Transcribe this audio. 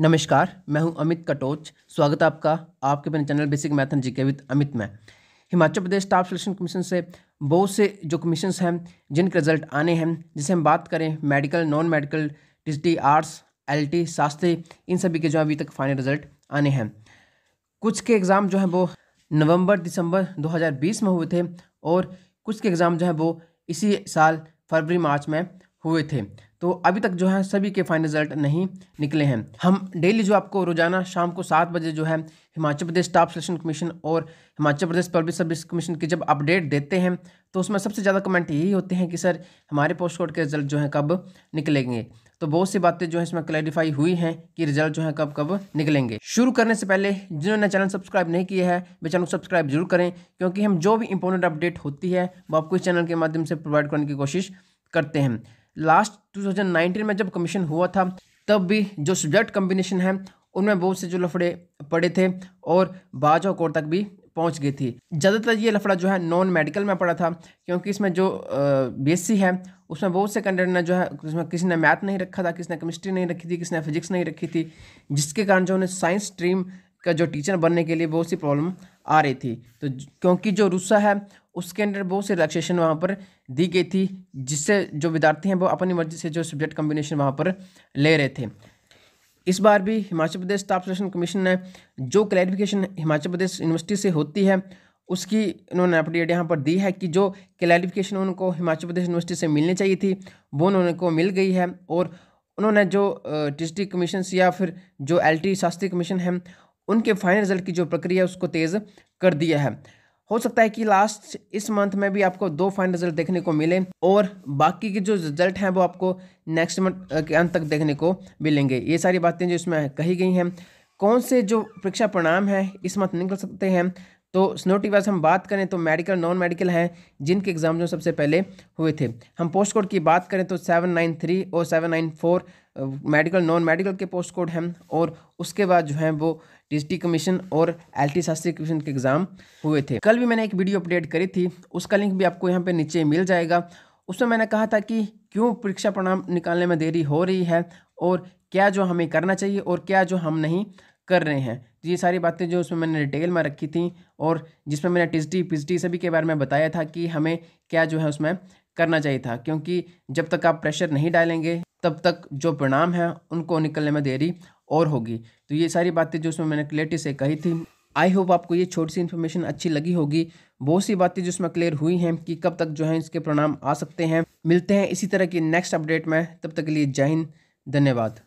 नमस्कार मैं हूं अमित कटोच स्वागत है आपका आपके अपने channel basic math and GK with Amit में Himachal Pradesh staff selection commission से बहुत से जो कमीशन हैं जिनके रिजल्ट आने हैं जिसे हम बात करें मेडिकल नॉन मेडिकल डिजिटी आर्ट्स एल शास्त्री इन सभी के जो अभी तक फाइनल रिजल्ट आने हैं कुछ के एग्ज़ाम जो हैं वो नवंबर दिसंबर 2020 में हुए थे और कुछ के एग्ज़ाम जो हैं वो इसी साल फरवरी मार्च में हुए थे तो अभी तक जो है सभी के फाइनल रिजल्ट नहीं निकले हैं हम डेली जो आपको रोजाना शाम को सात बजे जो है Himachal Pradesh staff selection commission और Himachal Pradesh public service commission की जब अपडेट देते हैं तो उसमें सबसे ज़्यादा कमेंट यही होते हैं कि सर हमारे पोस्ट कोड के रिजल्ट जो है कब निकलेंगे तो बहुत सी बातें जो है इसमें क्लैरिफाई हुई हैं कि रिजल्ट जो है कब कब निकलेंगे शुरू करने से पहले जिन्होंने चैनल सब्सक्राइब नहीं किया है वे चैनल को सब्सक्राइब जरूर करें क्योंकि हम जो भी इंपॉर्टेंट अपडेट होती है वो आपको इस चैनल के माध्यम से प्रोवाइड करने की कोशिश करते हैं लास्ट 2019 में जब कमीशन हुआ था तब भी जो सब्जेक्ट कम्बिनेशन है उनमें बहुत से जो लफड़े पड़े थे और बाजा कोर तक भी पहुंच गई थी ज़्यादातर ये लफड़ा जो है नॉन मेडिकल में पड़ा था क्योंकि इसमें जो बीएससी है उसमें बहुत से कैंडिडेट ने जो है उसमें किसी ने मैथ नहीं रखा था किसी ने केमिस्ट्री नहीं रखी थी किसी ने फिजिक्स नहीं रखी थी जिसके कारण जो उन्हें साइंस स्ट्रीम का जो टीचर बनने के लिए बहुत सी प्रॉब्लम आ रही थी तो क्योंकि जो रूसा है उसके अंदर बहुत सी रिलैक्सेशन वहाँ पर दी गई थी जिससे जो विद्यार्थी हैं वो अपनी मर्जी से जो सब्जेक्ट कम्बिनेशन वहाँ पर ले रहे थे इस बार भी Himachal Pradesh staff selection commission ने जो क्लैरिफिकेशन हिमाचल प्रदेश यूनिवर्सिटी से होती है उसकी उन्होंने अपडेट यहाँ पर दी है कि जो क्लैरिफिकेशन उनको हिमाचल प्रदेश यूनिवर्सिटी से मिलनी चाहिए थी वो उन्होंने को मिल गई है और उन्होंने जो टी कमीशन या फिर जो एल टी शास्त्री कमीशन है उनके फाइनल रिजल्ट की जो प्रक्रिया है उसको तेज़ कर दिया है हो सकता है कि लास्ट इस मंथ में भी आपको दो फाइनल रिजल्ट देखने को मिले और बाकी के जो रिजल्ट हैं वो आपको नेक्स्ट मंथ के अंत तक देखने को मिलेंगे ये सारी बातें जो इसमें कही गई हैं कौन से जो परीक्षा परिणाम हैं इस मंथ निकल सकते हैं तो स्नो टीवर्स हम बात करें तो मेडिकल नॉन मेडिकल हैं जिनके एग्जाम जो सबसे पहले हुए थे हम पोस्ट कोड की बात करें तो सेवन नाइन थ्री और seven nine four medical non medical के पोस्ट कोड हैं और उसके बाद जो है वो डिजिटी कमीशन और एल टी शास्त्री कमीशन के एग्ज़ाम हुए थे कल भी मैंने एक वीडियो अपडेट करी थी उसका लिंक भी आपको यहाँ पर नीचे मिल जाएगा उसमें मैंने कहा था कि क्यों परीक्षा परिणाम निकालने में देरी हो रही है और क्या जो हमें करना चाहिए और क्या जो हम नहीं कर रहे हैं तो ये सारी बातें जो उसमें मैंने डिटेल में रखी थी और जिसमें मैंने टिजटी पिजटी सभी के बारे में बताया था कि हमें क्या जो है उसमें करना चाहिए था क्योंकि जब तक आप प्रेशर नहीं डालेंगे तब तक जो परिणाम है उनको निकलने में देरी और होगी तो ये सारी बातें जो उसमें मैंने क्लियरिटी से कही थी आई होप आपको ये छोटी सी इन्फॉर्मेशन अच्छी लगी होगी बहुत सी बातें जो उसमें क्लियर हुई हैं कि कब तक जो है इसके परिणाम आ सकते हैं मिलते हैं इसी तरह की नेक्स्ट अपडेट में तब तक के लिए जय हिंद धन्यवाद